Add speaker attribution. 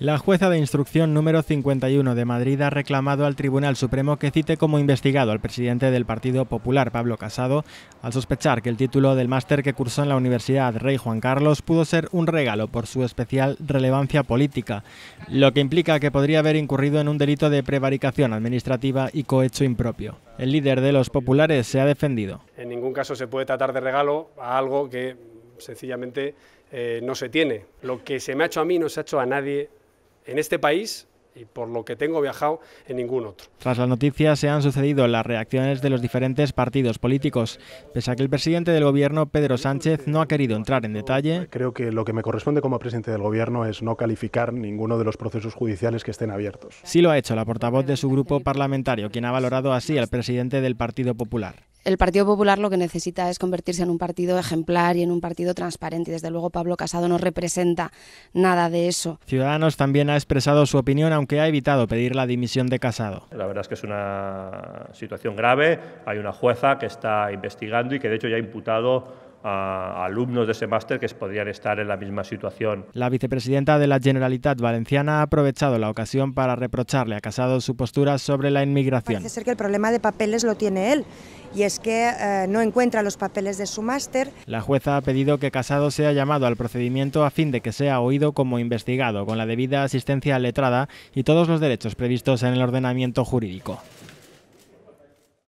Speaker 1: La jueza de instrucción número 51 de Madrid ha reclamado al Tribunal Supremo que cite como investigado al presidente del Partido Popular, Pablo Casado, al sospechar que el título del máster que cursó en la Universidad Rey Juan Carlos pudo ser un regalo por su especial relevancia política, lo que implica que podría haber incurrido en un delito de prevaricación administrativa y cohecho impropio. El líder de los populares se ha defendido.
Speaker 2: En ningún caso se puede tratar de regalo a algo que sencillamente eh, no se tiene. Lo que se me ha hecho a mí no se ha hecho a nadie en este país y por lo que tengo viajado en ningún otro.
Speaker 1: Tras las noticias se han sucedido las reacciones de los diferentes partidos políticos, pese a que el presidente del gobierno, Pedro Sánchez, no ha querido entrar en detalle.
Speaker 2: Creo que lo que me corresponde como presidente del gobierno es no
Speaker 1: calificar ninguno de los procesos judiciales que estén abiertos. Sí lo ha hecho la portavoz de su grupo parlamentario, quien ha valorado así al presidente del Partido Popular
Speaker 3: el Partido Popular lo que necesita es convertirse en un partido ejemplar y en un partido transparente. Y desde luego Pablo Casado no representa nada de eso.
Speaker 1: Ciudadanos también ha expresado su opinión, aunque ha evitado pedir la dimisión de Casado.
Speaker 4: La verdad es que es una situación grave. Hay una jueza que está investigando y que de hecho ya ha imputado a alumnos de ese máster que podrían estar en la misma situación.
Speaker 1: La vicepresidenta de la Generalitat Valenciana ha aprovechado la ocasión para reprocharle a Casado su postura sobre la inmigración. Parece ser que el problema de papeles lo tiene él y es que eh, no encuentra los papeles de su máster. La jueza ha pedido que Casado sea llamado al procedimiento a fin de que sea oído como investigado, con la debida asistencia letrada y todos los derechos previstos en el ordenamiento jurídico.